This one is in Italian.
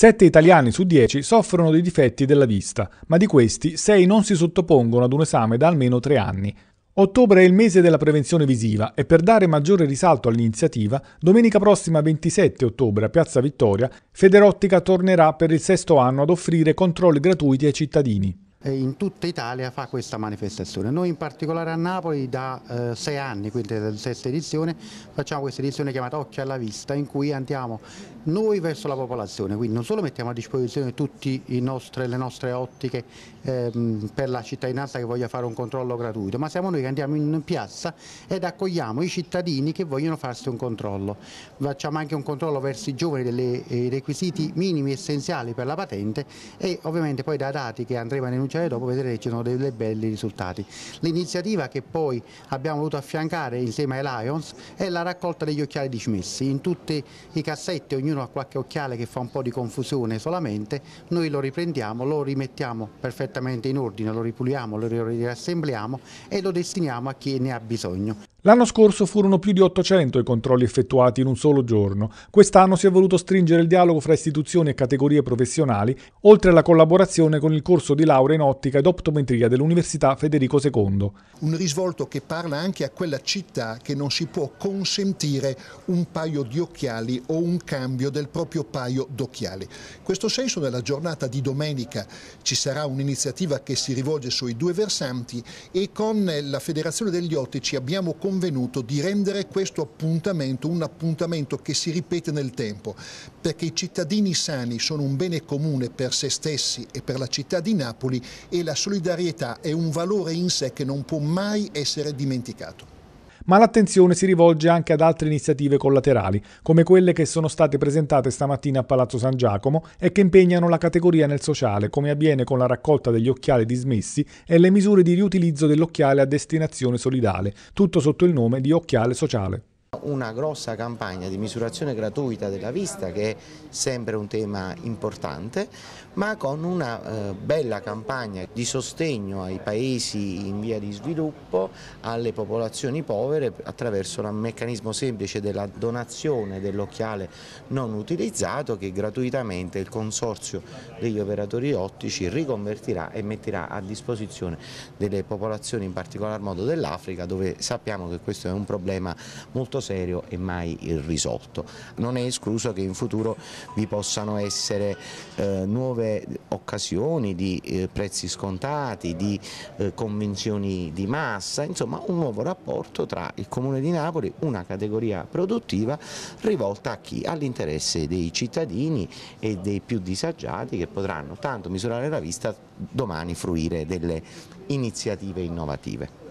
Sette italiani su dieci soffrono di difetti della vista, ma di questi sei non si sottopongono ad un esame da almeno tre anni. Ottobre è il mese della prevenzione visiva e per dare maggiore risalto all'iniziativa, domenica prossima 27 ottobre a Piazza Vittoria, Federottica tornerà per il sesto anno ad offrire controlli gratuiti ai cittadini in tutta Italia fa questa manifestazione. Noi in particolare a Napoli da eh, sei anni, quindi della sesta edizione, facciamo questa edizione chiamata Occhi alla Vista in cui andiamo noi verso la popolazione, quindi non solo mettiamo a disposizione tutte le nostre ottiche ehm, per la cittadinanza che voglia fare un controllo gratuito, ma siamo noi che andiamo in piazza ed accogliamo i cittadini che vogliono farsi un controllo. Facciamo anche un controllo verso i giovani dei eh, requisiti minimi essenziali per la patente e ovviamente poi da dati che andremo a denunciare annunciare dopo, vedrete che ci sono dei, dei belli risultati. L'iniziativa che poi abbiamo voluto affiancare insieme ai Lions è la raccolta degli occhiali dismessi, in tutti i cassetti ognuno ha qualche occhiale che fa un po' di confusione solamente, noi lo riprendiamo, lo rimettiamo perfettamente in ordine, lo ripuliamo, lo riassembliamo e lo destiniamo a chi ne ha bisogno. L'anno scorso furono più di 800 i controlli effettuati in un solo giorno. Quest'anno si è voluto stringere il dialogo fra istituzioni e categorie professionali, oltre alla collaborazione con il corso di laurea ottica ed optometria dell'Università Federico II. Un risvolto che parla anche a quella città che non si può consentire un paio di occhiali o un cambio del proprio paio d'occhiali. In questo senso nella giornata di domenica ci sarà un'iniziativa che si rivolge sui due versanti e con la Federazione degli Ottici abbiamo convenuto di rendere questo appuntamento un appuntamento che si ripete nel tempo, perché i cittadini sani sono un bene comune per se stessi e per la città di Napoli e la solidarietà è un valore in sé che non può mai essere dimenticato ma l'attenzione si rivolge anche ad altre iniziative collaterali, come quelle che sono state presentate stamattina a Palazzo San Giacomo e che impegnano la categoria nel sociale, come avviene con la raccolta degli occhiali dismessi e le misure di riutilizzo dell'occhiale a destinazione solidale, tutto sotto il nome di occhiale sociale una grossa campagna di misurazione gratuita della vista che è sempre un tema importante, ma con una eh, bella campagna di sostegno ai paesi in via di sviluppo, alle popolazioni povere attraverso il meccanismo semplice della donazione dell'occhiale non utilizzato che gratuitamente il Consorzio degli operatori ottici riconvertirà e metterà a disposizione delle popolazioni in particolar modo dell'Africa dove sappiamo che questo è un problema molto serio serio e mai risolto. Non è escluso che in futuro vi possano essere eh, nuove occasioni di eh, prezzi scontati, di eh, convenzioni di massa, insomma un nuovo rapporto tra il Comune di Napoli, una categoria produttiva rivolta a chi? All'interesse dei cittadini e dei più disagiati che potranno tanto misurare la vista domani fruire delle iniziative innovative.